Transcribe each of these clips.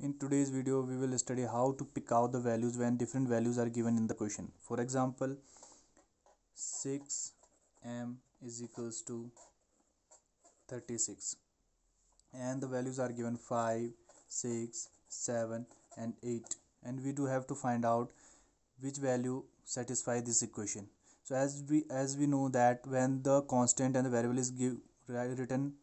In today's video, we will study how to pick out the values when different values are given in the question. For example, 6m is equals to 36 and the values are given 5, 6, 7 and 8 and we do have to find out which value satisfy this equation. So as we as we know that when the constant and the variable is give, written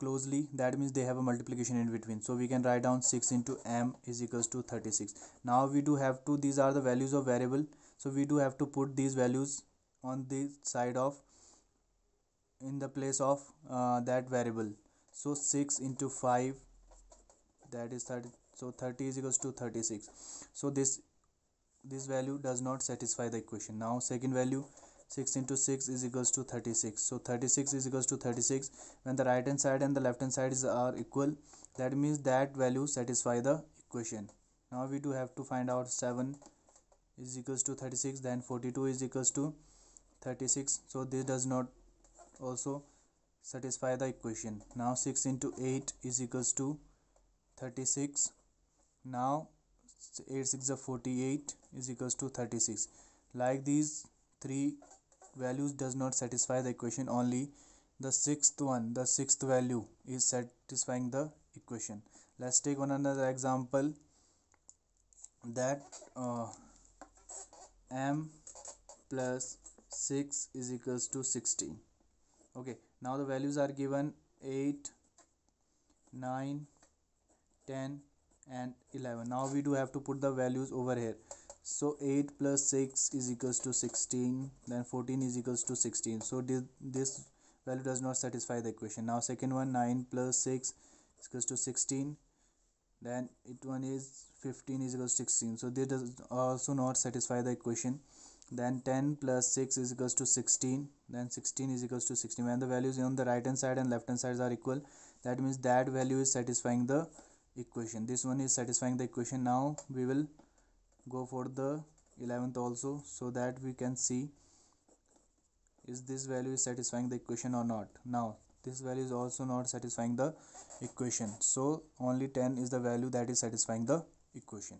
closely that means they have a multiplication in between so we can write down 6 into m is equals to 36 now we do have to these are the values of variable so we do have to put these values on the side of in the place of uh, that variable so 6 into 5 that is 30 so 30 is equals to 36 so this this value does not satisfy the equation now second value 6 into 6 is equals to 36 so 36 is equals to 36 when the right hand side and the left hand side is are equal that means that value satisfy the equation now we do have to find out 7 is equals to 36 then 42 is equals to 36 so this does not also satisfy the equation now 6 into 8 is equals to 36 now 8 6 of 48 is equals to 36 like these three values does not satisfy the equation only the sixth one the sixth value is satisfying the equation let's take one another example that uh, m plus 6 is equals to 16 okay now the values are given 8 9 10 and 11 now we do have to put the values over here so 8 plus 6 is equals to 16 then 14 is equals to 16 so this value does not satisfy the equation now second one 9 plus 6 is equals to 16 then it one is 15 is equals to 16 so this does also not satisfy the equation then 10 plus 6 is equals to 16 then 16 is equals to 16 when the values on the right hand side and left hand sides are equal that means that value is satisfying the equation this one is satisfying the equation now we will go for the 11th also so that we can see is this value is satisfying the equation or not now this value is also not satisfying the equation so only 10 is the value that is satisfying the equation